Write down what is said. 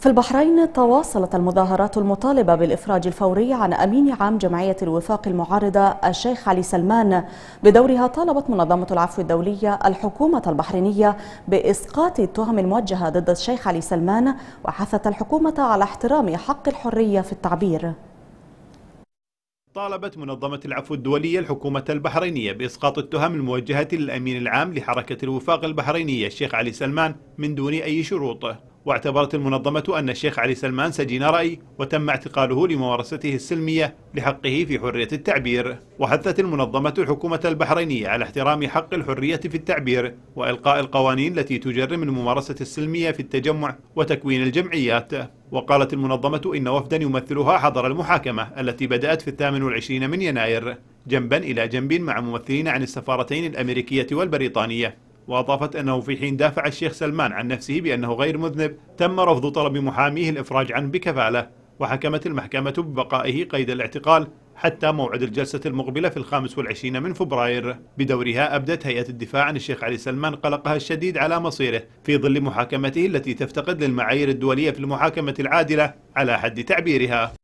في البحرين تواصلت المظاهرات المطالبة بالإفراج الفوري عن أمين عام جمعية الوفاق المعارضة الشيخ علي سلمان بدورها طالبت منظمة العفو الدولية الحكومة البحرينية بإسقاط التهم الموجهة ضد الشيخ علي سلمان وحثت الحكومة على احترام حق الحرية في التعبير طالبت منظمة العفو الدولية الحكومة البحرينية بإسقاط التهم الموجهة للأمين العام لحركة الوفاق البحرينية الشيخ علي سلمان من دون أي شروط واعتبرت المنظمة أن الشيخ علي سلمان سجين رأي وتم اعتقاله لممارسته السلمية لحقه في حرية التعبير وحثت المنظمة الحكومة البحرينية على احترام حق الحرية في التعبير وإلقاء القوانين التي تجرم الممارسة السلمية في التجمع وتكوين الجمعيات وقالت المنظمة إن وفدا يمثلها حضر المحاكمة التي بدأت في الثامن والعشرين من يناير جنبا إلى جنب مع ممثلين عن السفارتين الأمريكية والبريطانية وأضافت أنه في حين دافع الشيخ سلمان عن نفسه بأنه غير مذنب تم رفض طلب محاميه الإفراج عنه بكفالة وحكمت المحكمة ببقائه قيد الاعتقال حتى موعد الجلسة المقبلة في الخامس والعشرين من فبراير بدورها أبدت هيئة الدفاع عن الشيخ علي سلمان قلقها الشديد على مصيره في ظل محاكمته التي تفتقد للمعايير الدولية في المحاكمة العادلة على حد تعبيرها